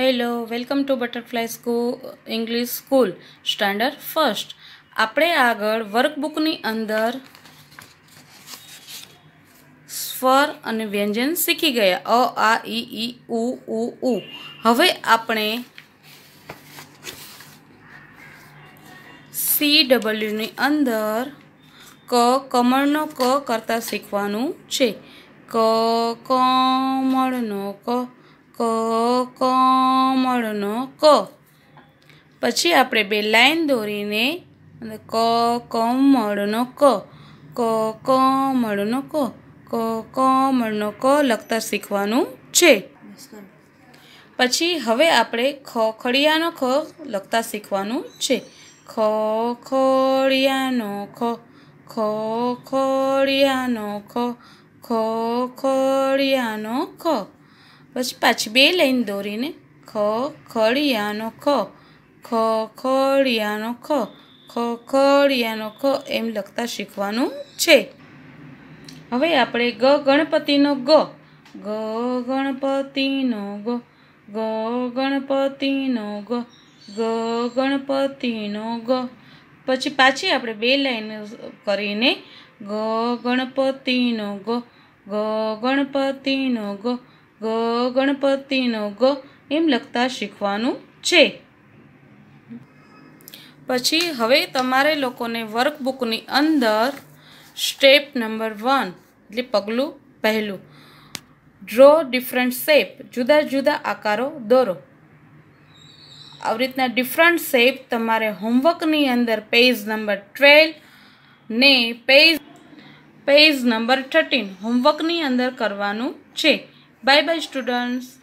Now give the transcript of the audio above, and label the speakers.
Speaker 1: hello welcome to butterfly school English school standard first આપણે આગળ વર્કબુકની અંદર સ્વર અને વ્યંજન શીખી ગયા અ આ ઈ ઈ ઉ ઉ ઉ હવે આપણે સી ડબલ્યુની અંદર ક કમળનો ક કરતાં શીખવાનું છે ક કમળનો ક ક ક કમળનો ક પછી આપણે બે લાઈન દોરીને ક કમળનો ક ક કમળનો ક ક કમળનો ક લખતા શીખવાનું છે પછી હવે આપણે ખખડિયાનો ખ લખતા શીખવાનું છે ખ ખખડિયાનો ખ ખખડિયાનો ખ ખખડિયાનો ખ પછી પાછી બે લાઈન દોરીને ખ ખડિયાનો ખ ખ ખડિયાનો ખ ખ ખડિયાનો ખ એમ લખતા શીખવાનું છે હવે આપણે ગ ગણપતિનો ગ ગ ગણપતિનો ગ ગ ગણપતિનો ગ ગ ગણપતિનો ગ પછી પાછી આપણે બે લાઈન કરીને ગ ગણપતિનો ગ ગ ગણપતિનો ગ ગ ગણપતિનો ગ એમ લખતા શીખવાનું છે પછી હવે તમારે લોકોને વર્કબુકની અંદર સ્ટેપ નંબર વન એટલે પગલું પહેલું ડ્રો ડિફરન્ટ શેપ જુદા જુદા આકારો દોરો આવી રીતના ડિફરન્ટ શેપ તમારે હોમવર્કની અંદર પેજ નંબર ટ્વેલ્વ ને પેજ પેજ નંબર થર્ટીન હોમવર્કની અંદર કરવાનું છે બાય બાય સ્ટુડન્ટ્સ